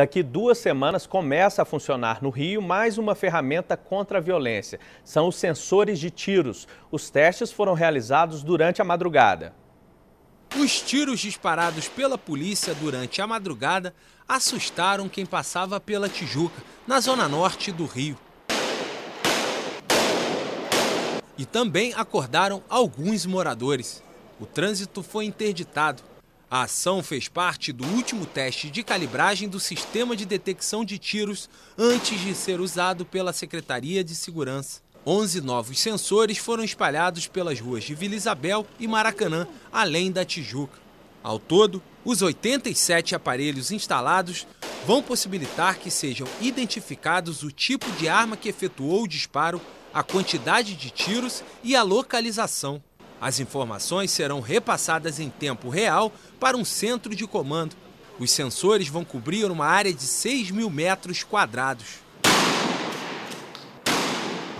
Daqui duas semanas começa a funcionar no Rio mais uma ferramenta contra a violência. São os sensores de tiros. Os testes foram realizados durante a madrugada. Os tiros disparados pela polícia durante a madrugada assustaram quem passava pela Tijuca, na zona norte do Rio. E também acordaram alguns moradores. O trânsito foi interditado a ação fez parte do último teste de calibragem do sistema de detecção de tiros antes de ser usado pela Secretaria de Segurança. 11 novos sensores foram espalhados pelas ruas de Vila Isabel e Maracanã, além da Tijuca. Ao todo, os 87 aparelhos instalados vão possibilitar que sejam identificados o tipo de arma que efetuou o disparo, a quantidade de tiros e a localização. As informações serão repassadas em tempo real para um centro de comando. Os sensores vão cobrir uma área de 6 mil metros quadrados.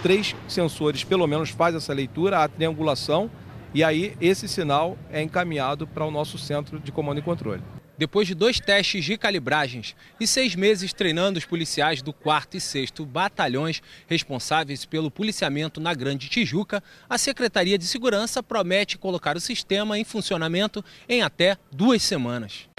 Três sensores, pelo menos, faz essa leitura, a triangulação e aí esse sinal é encaminhado para o nosso centro de comando e controle. Depois de dois testes de calibragens e seis meses treinando os policiais do 4 e 6 Batalhões responsáveis pelo policiamento na Grande Tijuca, a Secretaria de Segurança promete colocar o sistema em funcionamento em até duas semanas.